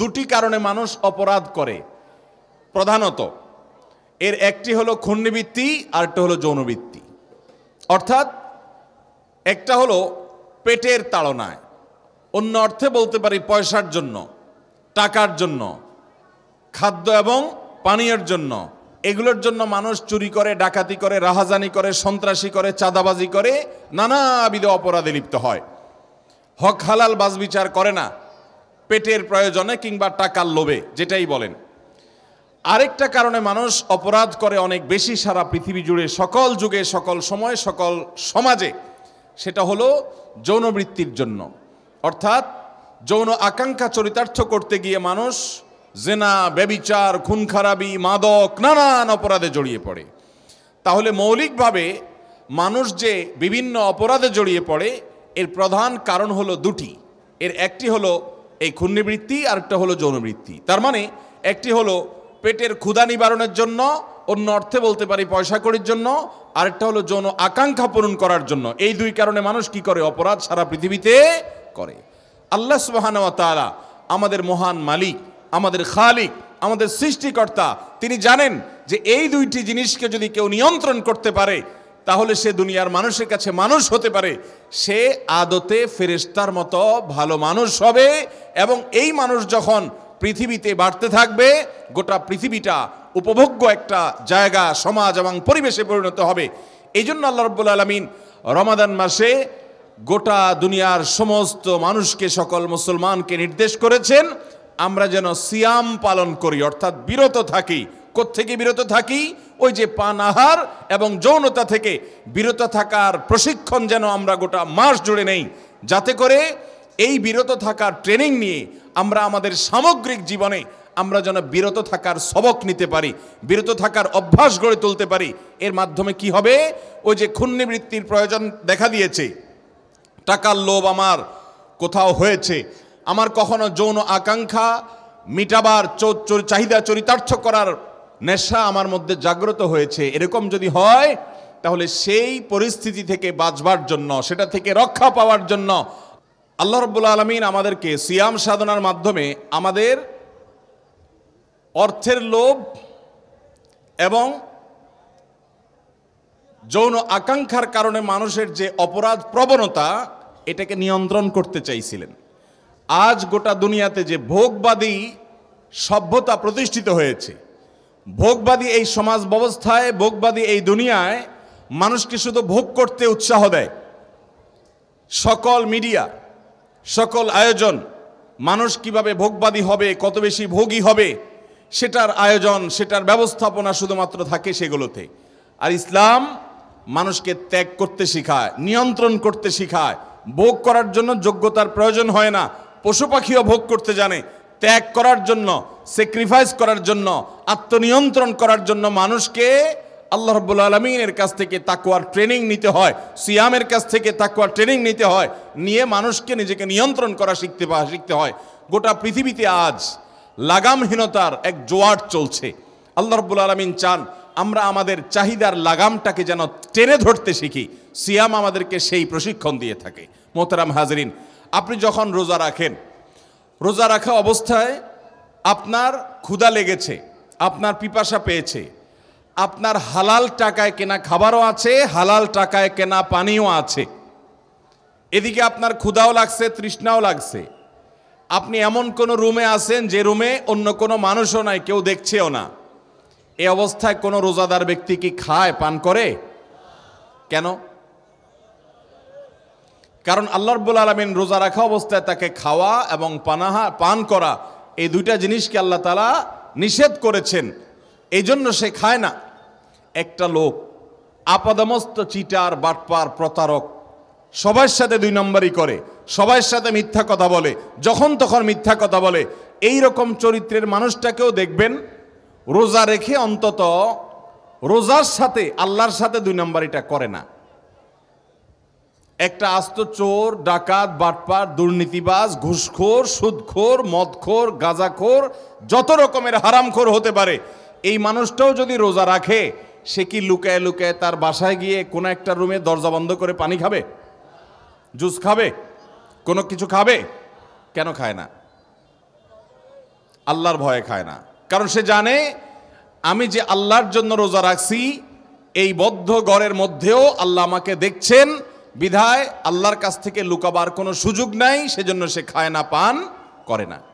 দুটি কারণে মানুষ অপরাধ করে প্রধানত এর একটি হলো খুন্নিবৃত্তি আরেকটা হলো যৌনবৃত্তি অর্থাৎ একটা হলো পেটের তাড়নায় অন্য অর্থে বলতে পারি পয়সার জন্য টাকার জন্য খাদ্য এবং পানীয়ের জন্য এগুলোর জন্য মানুষ চুরি করে ডাকাতি করে রাহাজানি করে সন্ত্রাসী করে চাঁদাবাজি করে নানাবিধ অপরাধে লিপ্ত হয় হক হালাল বাজবিচার করে না পেটের প্রয়োজনে কিংবা টাকার লোভে যেটাই বলেন আরেকটা কারণে মানুষ অপরাধ করে অনেক বেশি সারা পৃথিবী জুড়ে সকল যুগে সকল সময়ে সকল সমাজে সেটা হলো যৌনবৃত্তির জন্য অর্থাৎ যৌন আকাঙ্ক্ষা চরিতার্থ করতে গিয়ে মানুষ জেনা ব্যবিচার খুনখারাবি মাদক নানান অপরাধে জড়িয়ে পড়ে তাহলে মৌলিকভাবে মানুষ যে বিভিন্ন অপরাধে জড়িয়ে পড়ে এর প্রধান কারণ হলো দুটি এর একটি হলো এই খুন্নিবৃত্তি আরেকটা হলো যৌনবৃত্তি তার মানে একটি হলো পেটের ক্ষুধা নিবারণের জন্য অন্য অর্থে বলতে পারি পয়সা করির জন্য আরেকটা হলো যৌন আকাঙ্ক্ষা পূরণ করার জন্য এই দুই কারণে মানুষ কি করে অপরাধ সারা পৃথিবীতে করে আল্লাহ সুবাহানওয়া আমাদের মহান মালিক আমাদের খালিক আমাদের সৃষ্টিকর্তা তিনি জানেন যে এই দুইটি জিনিসকে যদি কেউ নিয়ন্ত্রণ করতে পারে তাহলে সে দুনিয়ার মানুষের কাছে মানুষ হতে পারে সে আদতে ফেরেস্তার মতো ভালো মানুষ হবে এবং এই মানুষ যখন পৃথিবীতে বাড়তে থাকবে গোটা পৃথিবীটা উপভোগ্য একটা জায়গা সমাজ এবং পরিবেশে পরিণত হবে এই জন্য আল্লাহ রব্বুল আলমিন রমাদান মাসে গোটা দুনিয়ার সমস্ত মানুষকে সকল মুসলমানকে নির্দেশ করেছেন আমরা যেন সিয়াম পালন করি অর্থাৎ বিরত থাকি থেকে বিরত থাকি ওই যে পান আহার এবং যৌনতা থেকে বিরত থাকার প্রশিক্ষণ যেন আমরা গোটা মাস জুড়ে নেই যাতে করে এই বিরত থাকার ট্রেনিং নিয়ে আমরা আমাদের সামগ্রিক জীবনে আমরা যেন বিরত থাকার সবক নিতে পারি বিরত থাকার অভ্যাস গড়ে তুলতে পারি এর মাধ্যমে কি হবে ওই যে ক্ষুণ্ণিবৃত্তির প্রয়োজন দেখা দিয়েছে টাকার লোভ আমার কোথাও হয়েছে আমার কখনো যৌন আকাঙ্ক্ষা মিটাবার চাহিদা চরিতার্থ করার নেশা আমার মধ্যে জাগ্রত হয়েছে এরকম যদি হয় তাহলে সেই পরিস্থিতি থেকে বাঁচবার জন্য সেটা থেকে রক্ষা পাওয়ার জন্য আল্লাহ রব্বুল আলমিন আমাদেরকে সিয়াম সাধনার মাধ্যমে আমাদের অর্থের লোভ এবং যৌন আকাঙ্ক্ষার কারণে মানুষের যে অপরাধ প্রবণতা এটাকে নিয়ন্ত্রণ করতে চাইছিলেন আজ গোটা দুনিয়াতে যে ভোগবাদী সভ্যতা প্রতিষ্ঠিত হয়েছে ভোগবাদী এই সমাজ ব্যবস্থায় ভোগবাদী এই দুনিয়ায় মানুষকে শুধু ভোগ করতে উৎসাহ দেয় সকল মিডিয়া সকল আয়োজন মানুষ কিভাবে ভোগবাদী হবে কত বেশি ভোগী হবে সেটার আয়োজন সেটার ব্যবস্থাপনা শুধুমাত্র থাকে সেগুলোতে আর ইসলাম মানুষকে ত্যাগ করতে শিখায় নিয়ন্ত্রণ করতে শিখায় ভোগ করার জন্য যোগ্যতার প্রয়োজন হয় না পশু পাখিও ভোগ করতে জানে ত্যাগ করার জন্য স্যাক্রিফাইস করার জন্য আত্মনিয়ন্ত্রণ করার জন্য মানুষকে আল্লাহ রব্বুল আলমিনের কাছ থেকে তাকুয়ার ট্রেনিং নিতে হয় সিয়ামের কাছ থেকে তাকুয়ার ট্রেনিং নিতে হয় নিয়ে মানুষকে নিজেকে নিয়ন্ত্রণ করা শিখতে শিখতে হয় গোটা পৃথিবীতে আজ লাগামহীনতার এক জোয়ার চলছে আল্লাহ রব্বুল আলমিন চান আমরা আমাদের চাহিদার লাগামটাকে যেন টেনে ধরতে শিখি সিয়াম আমাদেরকে সেই প্রশিক্ষণ দিয়ে থাকে মোহতারাম হাজরিন আপনি যখন রোজা রাখেন রোজা রাখা অবস্থায় আপনার ক্ষুধা লেগেছে আপনার পিপাসা পেয়েছে আপনার হালাল টাকায় কেনা খাবারও আছে হালাল টাকায় কেনা পানিও আছে এদিকে আপনার ক্ষুধাও লাগছে তৃষ্ণাও লাগছে আপনি এমন কোনো রুমে আছেন যে রুমে অন্য কোনো মানুষও নাই কেউ দেখছেও না এ অবস্থায় কোনো রোজাদার ব্যক্তি কি খায় পান করে কেন কারণ আল্লাহ রব্বুল আলমিন রোজা রাখা অবস্থায় তাকে খাওয়া এবং পানাহা পান করা এই দুইটা জিনিসকে আল্লাহ তালা নিষেধ করেছেন এই জন্য সে খায় না একটা লোক আপাদমস্ত চিটার বাটপার প্রতারক সবার সাথে দুই নম্বরই করে সবার সাথে মিথ্যা কথা বলে যখন তখন মিথ্যা কথা বলে এই রকম চরিত্রের মানুষটাকেও দেখবেন রোজা রেখে অন্তত রোজার সাথে আল্লাহর সাথে দুই নম্বরিটা করে না একটা আস্ত চোর ডাকাত বাটপার দুর্নীতিবাজ ঘুষখোর সুদখোর মদখোর গাঁজাখোর যত রকমের হারামখোর হতে পারে এই মানুষটাও যদি রোজা রাখে সে কি লুকায় লুকায় তার বাসায় গিয়ে কোনো একটা রুমে দরজা বন্ধ করে পানি খাবে জুস খাবে কোনো কিছু খাবে কেন খায় না আল্লাহর ভয়ে খায় না কারণ সে জানে আমি যে আল্লাহর জন্য রোজা রাখছি এই বদ্ধ ঘরের মধ্যেও আল্লাহ আমাকে দেখছেন বিধায় আল্লাহর কাছ থেকে লুকাবার কোনো সুযোগ নাই সেজন্য সে খায় না পান করে না